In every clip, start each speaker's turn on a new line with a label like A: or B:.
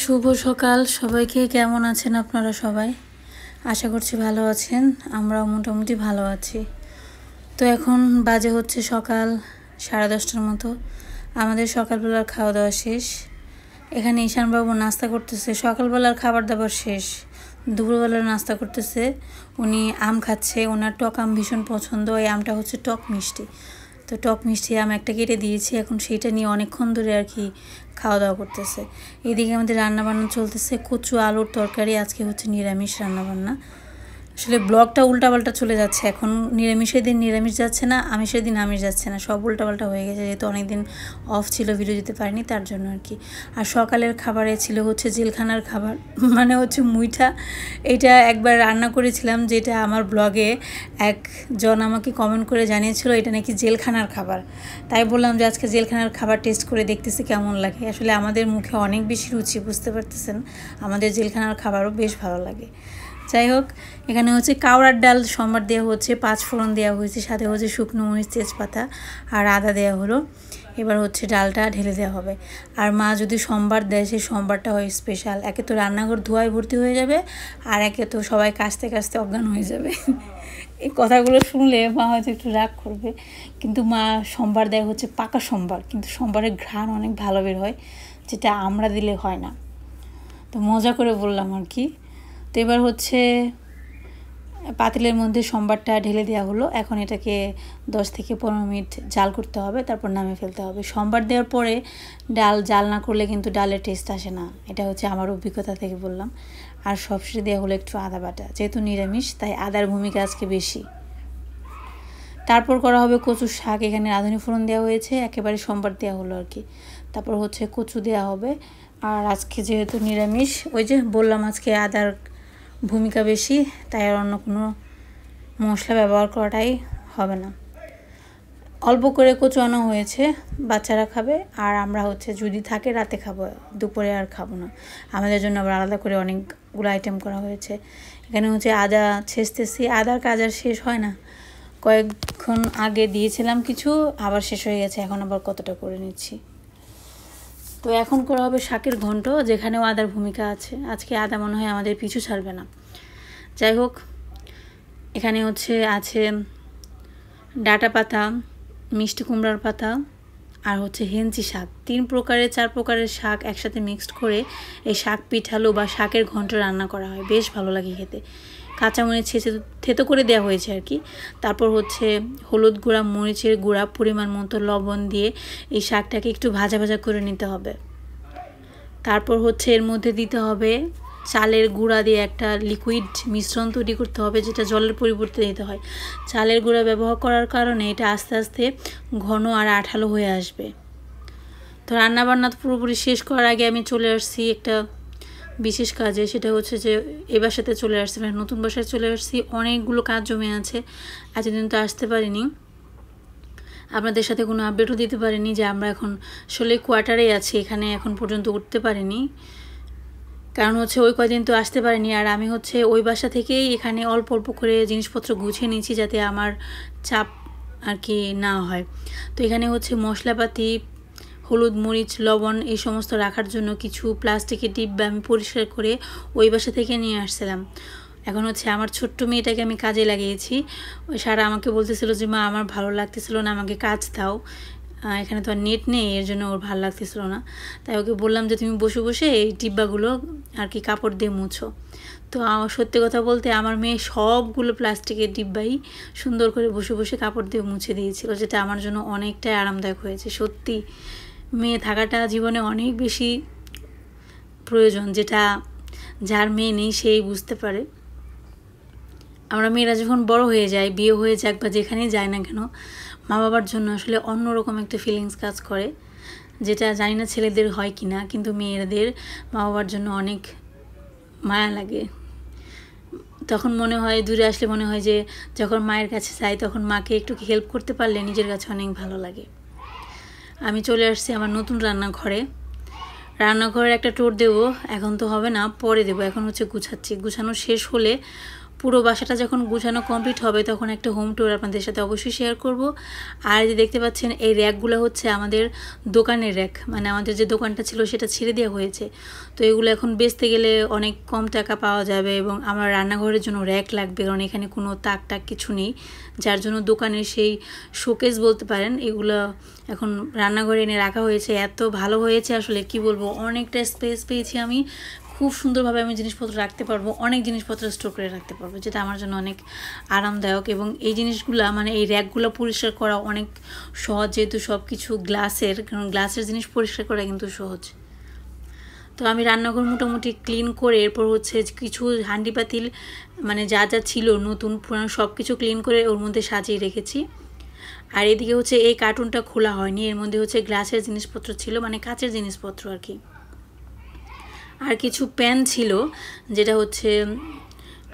A: শুভ সকাল সবাইকে কেমন আছেন আপনারা সবাই আশা করছি ভালো আছেন আমরাও মোটামুটি ভালো আছি তো এখন বাজে হচ্ছে সকাল সাড়ে দশটার মতো আমাদের সকালবেলার খাওয়া দাওয়া শেষ এখানে ঈশানবাবু নাস্তা করতেছে সকালবেলার খাবার দাবার শেষ দুপুরবেলার নাস্তা করতেছে উনি আম খাচ্ছে ওনার টক আম ভীষণ পছন্দ ওই আমটা হচ্ছে টক মিষ্টি তো টক মিষ্টি আম একটা কেটে দিয়েছি এখন সেটা নিয়ে অনেকক্ষণ ধরে আর কি খাওয়া দাওয়া করতেছে এদিকে আমাদের রান্নাবান্না চলতেছে কচু আলুর তরকারি আজকে হচ্ছে নিরামিষ রান্নাবান্না আসলে ব্লগটা উল্টাপাল্টা চলে যাচ্ছে এখন নিরামিষের দিন নিরামিষ যাচ্ছে না আমিষের দিন আমিষ যাচ্ছে না সব উল্টাপাল্টা হয়ে গেছে যেহেতু অনেকদিন অফ ছিল ভিডিও যেতে পারিনি তার জন্য আর কি আর সকালের খাবারে ছিল হচ্ছে জেলখানার খাবার মানে হচ্ছে মুইঠা এটা একবার রান্না করেছিলাম যেটা আমার ব্লগে একজন আমাকে কমেন্ট করে জানিয়েছিল এটা নাকি জেলখানার খাবার তাই বললাম যে আজকে জেলখানার খাবার টেস্ট করে দেখতেছি কেমন লাগে আসলে আমাদের মুখে অনেক বেশি রুচি বুঝতে পারতেছেন আমাদের জেলখানার খাবারও বেশ ভালো লাগে যাই হোক এখানে হচ্ছে কাওড়ার ডাল সম্বার দেওয়া হচ্ছে পাঁচ ফোড়ন দেওয়া হয়েছে সাথে হচ্ছে শুকনো মরিচ তেজপাতা আর আদা দেওয়া হলো এবার হচ্ছে ডালটা ঢেলে দেওয়া হবে আর মা যদি সোমবার দেয় সেই সোমবারটা হয় স্পেশাল একে তো রান্নাঘর ধোয়ায় ভর্তি হয়ে যাবে আর একে তো সবাই কাশতে কাশতে অজ্ঞান হয়ে যাবে এই কথাগুলো শুনলে মা হয়তো একটু রাগ করবে কিন্তু মা সোমবার দেয় হচ্ছে পাকা সোমবার কিন্তু সোমবারের ঘ্রাণ অনেক ভালো বের হয় যেটা আমরা দিলে হয় না তো মজা করে বললাম আর কি তো এবার হচ্ছে পাতিলের মধ্যে সম্বারটা ঢেলে দেওয়া হলো এখন এটাকে 10 থেকে পনেরো মিনিট জাল করতে হবে তারপর নামে ফেলতে হবে সম্বার দেওয়ার পরে ডাল জাল না করলে কিন্তু ডালের টেস্ট আসে না এটা হচ্ছে আমার অভিজ্ঞতা থেকে বললাম আর সবশেষে দেওয়া হলো একটু আদা বাটা যেহেতু নিরামিষ তাই আদার ভূমিকা আজকে বেশি তারপর করা হবে কচুর শাক এখানে রাঁধুনি ফোড়ন দেওয়া হয়েছে একেবারে সম্বার দেওয়া হলো আর কি তারপর হচ্ছে কচু দেওয়া হবে আর আজকে যেহেতু নিরামিষ ওই যে বললাম আজকে আদার ভূমিকা বেশি তাই আর অন্য কোনো মশলা ব্যবহার করাটাই হবে না অল্প করে কোচানো হয়েছে বাচ্চারা খাবে আর আমরা হচ্ছে যদি থাকে রাতে খাবো দুপুরে আর খাবো না আমাদের জন্য আবার আলাদা করে অনেকগুলো আইটেম করা হয়েছে এখানে হচ্ছে আদা ছেঁচতেছি আদার কাজ আর শেষ হয় না কয়েকক্ষণ আগে দিয়েছিলাম কিছু আবার শেষ হয়ে গেছে এখন আবার কতটা করে নিচ্ছি তো এখন করা হবে শাকের ঘন্ট যেখানেও আদার ভূমিকা আছে আজকে আদা মনে হয় আমাদের পিছু ছাড়বে না যাই হোক এখানে হচ্ছে আছে ডাটা পাতা মিষ্টি কুমড়ার পাতা আর হচ্ছে হেঞ্চি শাক তিন প্রকারের চার প্রকারের শাক একসাথে মিক্সড করে এই শাক পিঠালো বা শাকের ঘন্ট রান্না করা হয় বেশ ভালো লাগে খেতে কাঁচামরিচ ছেঁচে থেতো করে দেওয়া হয়েছে আর কি তারপর হচ্ছে হলুদ গুঁড়া মরিচের গুঁড়া পরিমাণ মতো লবণ দিয়ে এই শাকটাকে একটু ভাজা ভাজা করে নিতে হবে তারপর হচ্ছে এর মধ্যে দিতে হবে চালের গুঁড়া দিয়ে একটা লিকুইড মিশ্রণ তৈরি করতে হবে যেটা জলের পরিবর্তে দিতে হয় চালের গুঁড়া ব্যবহার করার কারণে এটা আস্তে আস্তে ঘন আর আঠালো হয়ে আসবে তো রান্নাবান্না পুরোপুরি শেষ করার আগে আমি চলে আসছি একটা বিশেষ কাজে সেটা হচ্ছে যে এ বাসাতে চলে আসছে মানে নতুন বাসায় চলে আসছি অনেকগুলো কাজ জমে আছে আজ তো আসতে পারিনি আপনাদের সাথে কোনো আপডেটও দিতে পারিনি যে আমরা এখন আসলে কোয়ার্টারে আছি এখানে এখন পর্যন্ত উঠতে পারিনি কারণ হচ্ছে ওই কদিন তো আসতে পারিনি আর আমি হচ্ছে ওই বাসা থেকেই এখানে অল্প অল্প করে জিনিসপত্র গুছিয়ে নিয়েছি যাতে আমার চাপ আর কি না হয় তো এখানে হচ্ছে মশলাপাতি হলুদ মরিচ লবণ এই সমস্ত রাখার জন্য কিছু প্লাস্টিকের ডিব্বা আমি পরিষ্কার করে ওই বাসা থেকে নিয়ে আসছিলাম এখন হচ্ছে আমার ছোট্ট মেয়েটাকে আমি কাজে লাগিয়েছি ওই সারা আমাকে বলতেছিল যে মা আমার ভালো লাগতেছিল না আমাকে কাজ দাও এখানে তো আর নেট নেই এর জন্য ওর ভালো লাগতেছিল না তাই ওকে বললাম যে তুমি বসে বসে এই ডিব্বাগুলো আর কি কাপড় দিয়ে মুছো তো আমার সত্যি কথা বলতে আমার মেয়ে সবগুলো প্লাস্টিকের ডিব্বাই সুন্দর করে বসে বসে কাপড় দিয়ে মুছে দিয়েছিল যেটা আমার জন্য অনেকটাই আরামদায়ক হয়েছে সত্যি মেয়ে থাকাটা জীবনে অনেক বেশি প্রয়োজন যেটা যার মেয়ে নেই সেই বুঝতে পারে আমরা মেয়েরা যখন বড় হয়ে যায় বিয়ে হয়ে যাক বা যেখানেই যায় না কেন মা বাবার জন্য আসলে অন্যরকম একটা ফিলিংস কাজ করে যেটা জানি না ছেলেদের হয় কি না কিন্তু মেয়েদের মা বাবার জন্য অনেক মায়া লাগে তখন মনে হয় দূরে আসলে মনে হয় যে যখন মায়ের কাছে যাই তখন মাকে একটু হেল্প করতে পারলে নিজের কাছে অনেক ভালো লাগে আমি চলে আসছি আমার নতুন রান্নাঘরে রান্নাঘরের একটা টোর দেব এখন তো হবে না পরে দেব এখন হচ্ছে গুছাচ্ছি গুছানো শেষ হলে পুরো বাসাটা যখন গুছানো কমপ্লিট হবে তখন একটা হোম ট্যুর আপনাদের সাথে অবশ্যই শেয়ার করব আর যে দেখতে পাচ্ছেন এই র্যাকগুলো হচ্ছে আমাদের দোকানের র্যাক মানে আমাদের যে দোকানটা ছিল সেটা ছেড়ে দেওয়া হয়েছে তো এগুলো এখন বেচতে গেলে অনেক কম টাকা পাওয়া যাবে এবং আমার রান্নাঘরের জন্য র্যাক লাগবে কারণ এখানে কোনো তাক টাক কিছু নেই যার জন্য দোকানের সেই শোকেস বলতে পারেন এগুলো এখন রান্নাঘরে এনে রাখা হয়েছে এত ভালো হয়েছে আসলে কি বলবো অনেকটা স্পেস পেয়েছি আমি খুব সুন্দরভাবে আমি জিনিসপত্র রাখতে পারবো অনেক জিনিসপত্র স্টোর করে রাখতে পারবো যেটা আমার জন্য অনেক আরামদায়ক এবং এই জিনিসগুলো মানে এই র্যাকগুলো পরিষ্কার করা অনেক সহজ যেহেতু সব কিছু গ্লাসের কারণ গ্লাসের জিনিস পরিষ্কার করা কিন্তু সহজ তো আমি রান্নাঘর মোটামুটি ক্লিন করে এরপর হচ্ছে কিছু হাঁডি পাতিল মানে যা যা ছিল নতুন পুরানো সব কিছু ক্লিন করে ওর মধ্যে সাজিয়ে রেখেছি আর এদিকে হচ্ছে এই কার্টুনটা খোলা হয়নি এর মধ্যে হচ্ছে গ্লাসের জিনিসপত্র ছিল মানে কাঁচের জিনিসপত্র আর কি আর কিছু প্যান ছিল যেটা হচ্ছে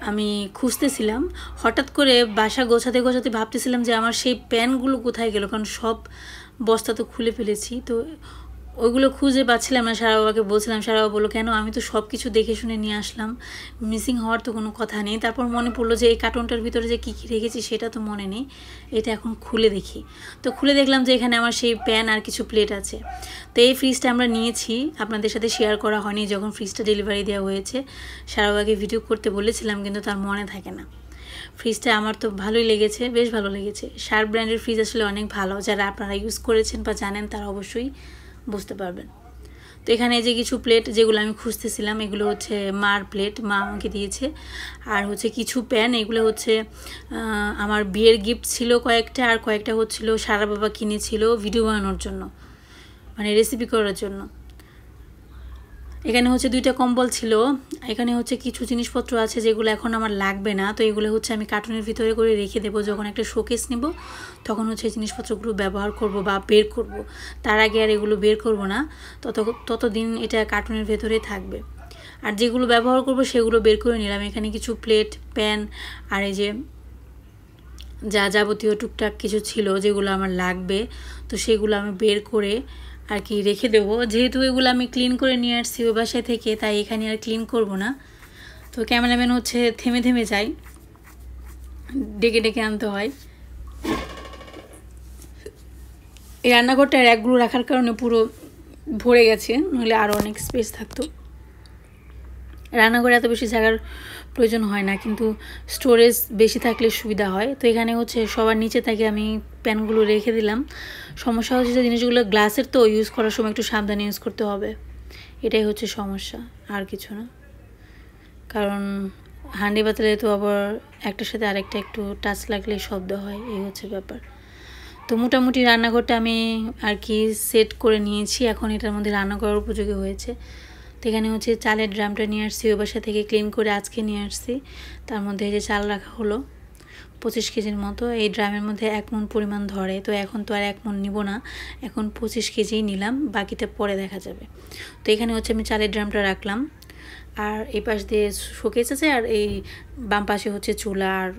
A: আমি খুঁজতেছিলাম হঠাৎ করে বাসা গোছাতে গোছাতে ভাবতেছিলাম যে আমার সেই প্যানগুলো কোথায় গেল কারণ সব বস্তা তো খুলে ফেলেছি তো ওইগুলো খুঁজে পাচ্ছিলাম না সারা বাবাকে বলছিলাম সারা বাবা বললো কেন আমি তো সব কিছু দেখে শুনে নিয়ে আসলাম মিসিং হওয়ার তো কোনো কথা নেই তারপর মনে পড়লো যে এই কার্টুনটার ভিতরে যে কী কী রেখেছি সেটা তো মনে নেই এটা এখন খুলে দেখি তো খুলে দেখলাম যে এখানে আমার সেই প্যান আর কিছু প্লেট আছে তো এই ফ্রিজটা আমরা নিয়েছি আপনাদের সাথে শেয়ার করা হয়নি যখন ফ্রিজটা ডেলিভারি দেওয়া হয়েছে সারা বাবাকে ভিডিও করতে বলেছিলাম কিন্তু তার মনে থাকে না ফ্রিজটা আমার তো ভালোই লেগেছে বেশ ভালো লেগেছে শার্প ব্র্যান্ডের ফ্রিজ আসলে অনেক ভালো যারা আপনারা ইউজ করেছেন বা জানেন তারা অবশ্যই বুঝতে পারবেন তো এখানে যে কিছু প্লেট যেগুলো আমি খুঁজতেছিলাম এগুলো হচ্ছে মার প্লেট মা আমাকে দিয়েছে আর হচ্ছে কিছু প্যান এগুলো হচ্ছে আমার বিয়ের গিফট ছিল কয়েকটা আর কয়েকটা হচ্ছিল সারা বাবা কিনেছিল ভিডিও বানানোর জন্য মানে রেসিপি করার জন্য এখানে হচ্ছে দুইটা কম্বল ছিল এখানে হচ্ছে কিছু জিনিসপত্র আছে যেগুলো এখন আমার লাগবে না তো এগুলো হচ্ছে আমি কার্টুনের ভিতরে করে রেখে দেবো যখন একটা শোকেস নেব তখন হচ্ছে জিনিসপত্রগুলো ব্যবহার করব বা বের করব তার আগে আর এগুলো বের করব না তত ততদিন এটা কার্টুনের ভেতরে থাকবে আর যেগুলো ব্যবহার করব সেগুলো বের করে নিলাম এখানে কিছু প্লেট প্যান আর এই যে যা যাবতীয় টুকটাক কিছু ছিল যেগুলো আমার লাগবে তো সেগুলো আমি বের করে আর কি রেখে দেবো যেহেতু এগুলো আমি ক্লিন করে নিয়ে আসছি ওই বাসায় থেকে তাই এখানে আর ক্লিন করব না তো ক্যামেরাম্যান হচ্ছে থেমে থেমে যায় ডেকে ডেকে আনতে হয় এই রান্নাঘরটার একগুলো রাখার কারণে পুরো ভরে গেছে নইলে আরও অনেক স্পেস থাকতো রান্নাঘরে এত বেশি জায়গার প্রয়োজন হয় না কিন্তু স্টোরেজ বেশি থাকলে সুবিধা হয় তো এখানে হচ্ছে সবার নিচে থাকে আমি প্যানগুলো রেখে দিলাম সমস্যা হচ্ছে যে জিনিসগুলো গ্লাসের তো ইউজ করার সময় একটু সাবধানে ইউজ করতে হবে এটাই হচ্ছে সমস্যা আর কিছু না কারণ হান্ডি পাতলে তো আবার একটার সাথে আরেকটা একটু টাচ লাগলে শব্দ হয় এই হচ্ছে ব্যাপার তো মোটামুটি রান্নাঘরটা আমি আর কি সেট করে নিয়েছি এখন এটার মধ্যে রান্না করার উপযোগী হয়েছে এখানে হচ্ছে চালের ড্রামটা নিয়ে আসছি ওই বাসা থেকে ক্লিন করে আজকে নিয়ে আসছি তার মধ্যে যে চাল রাখা হলো পঁচিশ কেজির মতো এই ড্রামের মধ্যে এক মন পরিমাণ ধরে তো এখন তো আর এক মন নিব না এখন পঁচিশ কেজিই নিলাম বাকিটা পরে দেখা যাবে তো এখানে হচ্ছে আমি চালের ড্রামটা রাখলাম আর এই পাশ দিয়ে শোকেস আছে আর এই বাম পাশে হচ্ছে চুলা আর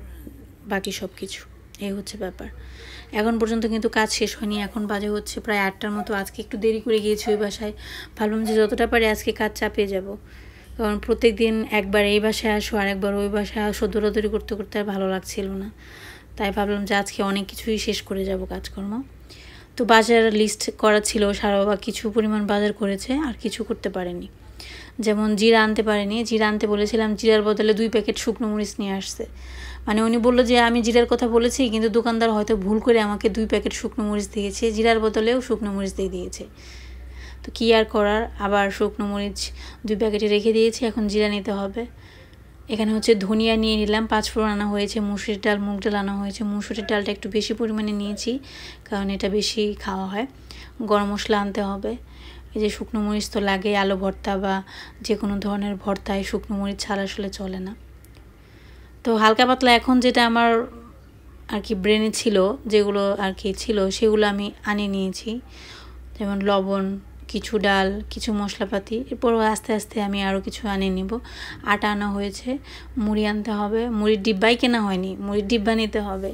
A: বাকি সব কিছু এই হচ্ছে ব্যাপার এখন পর্যন্ত কিন্তু কাজ শেষ হয়নি এখন বাজে হচ্ছে প্রায় আটটার মতো আজকে একটু দেরি করে গিয়েছি ওই বাসায় ভাবলাম যে যতটা পারি আজকে কাজ চাপিয়ে যাব কারণ প্রত্যেক দিন একবার এই বাসায় আসো আর একবার ওই বাসায় আসো দৌড়াদৌড়ি করতে করতে আর ভালো লাগছিল না তাই ভাবলাম যে আজকে অনেক কিছুই শেষ করে যাব কাজকর্ম তো বাজার লিস্ট করা ছিল সারা বাবা কিছু পরিমাণ বাজার করেছে আর কিছু করতে পারেনি যেমন জিরা আনতে পারেনি জিরা আনতে বলেছিলাম জিরার বদলে দুই প্যাকেট শুকনো মরিচ নিয়ে আসছে মানে উনি বললো যে আমি জিরার কথা বলেছি কিন্তু দোকানদার হয়তো ভুল করে আমাকে দুই প্যাকেট শুকনো মরিচ দিয়েছে জিরার বদলেও শুকনো মরিচ দিয়ে দিয়েছে তো কী আর করার আবার শুকনো মরিচ দুই প্যাকেটে রেখে দিয়েছি এখন জিরা নিতে হবে এখানে হচ্ছে ধনিয়া নিয়ে নিলাম পাঁচফোড়ন আনা হয়েছে মুসুরির ডাল মুগ ডাল আনা হয়েছে মুসুরির ডালটা একটু বেশি পরিমাণে নিয়েছি কারণ এটা বেশি খাওয়া হয় গরম মশলা আনতে হবে এই যে শুকনো মরিচ তো লাগে আলু ভর্তা বা যে কোনো ধরনের ভর্তায় শুকনো মরিচ ছাড়া আসলে চলে না তো হালকা পাতলা এখন যেটা আমার আর কি ব্রেনে ছিল যেগুলো আর কি ছিল সেগুলো আমি আনে নিয়েছি যেমন লবণ কিছু ডাল কিছু মশলাপাতি এরপর আস্তে আস্তে আমি আরও কিছু আনিয়ে নিব আটা আনা হয়েছে মুড়ি আনতে হবে মুড়ির ডিব্বাই কেনা হয়নি মুড়ির ডিব্বা নিতে হবে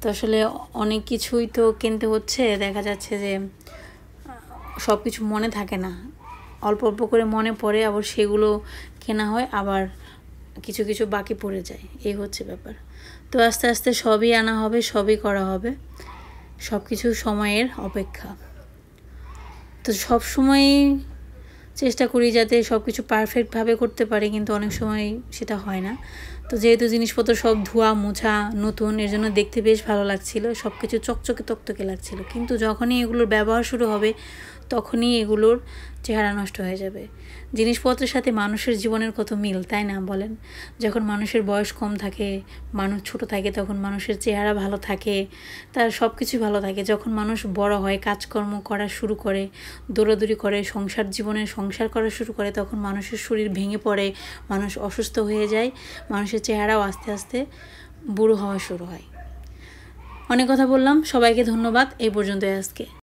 A: তো আসলে অনেক কিছুই তো কিনতে হচ্ছে দেখা যাচ্ছে যে সব কিছু মনে থাকে না অল্প অল্প করে মনে পড়ে আবার সেগুলো কেনা হয় আবার কিছু কিছু বাকি পড়ে যায় এই হচ্ছে ব্যাপার তো আস্তে আস্তে সবই আনা হবে সবই করা হবে সব কিছু সময়ের অপেক্ষা তো সব সময়ই চেষ্টা করি যাতে সব কিছু পারফেক্টভাবে করতে পারি কিন্তু অনেক সময় সেটা হয় না তো যেহেতু জিনিসপত্র সব ধোয়া মোছা নতুন এর জন্য দেখতে বেশ ভালো লাগছিল সব কিছু চকচকে তকতকে লাগছিল কিন্তু যখনই এগুলোর ব্যবহার শুরু হবে তখনই এগুলোর চেহারা নষ্ট হয়ে যাবে জিনিসপত্রের সাথে মানুষের জীবনের কত মিল তাই না বলেন যখন মানুষের বয়স কম থাকে মানুষ ছোট থাকে তখন মানুষের চেহারা ভালো থাকে তার সব কিছু ভালো থাকে যখন মানুষ বড় হয় কাজকর্ম করা শুরু করে দৌড়াদৌড়ি করে সংসার জীবনে সংসার করা শুরু করে তখন মানুষের শরীর ভেঙে পড়ে মানুষ অসুস্থ হয়ে যায় মানুষের চেহারাও আস্তে আস্তে বুড়ো হওয়া শুরু হয় অনেক কথা বললাম সবাইকে ধন্যবাদ এই পর্যন্তই আজকে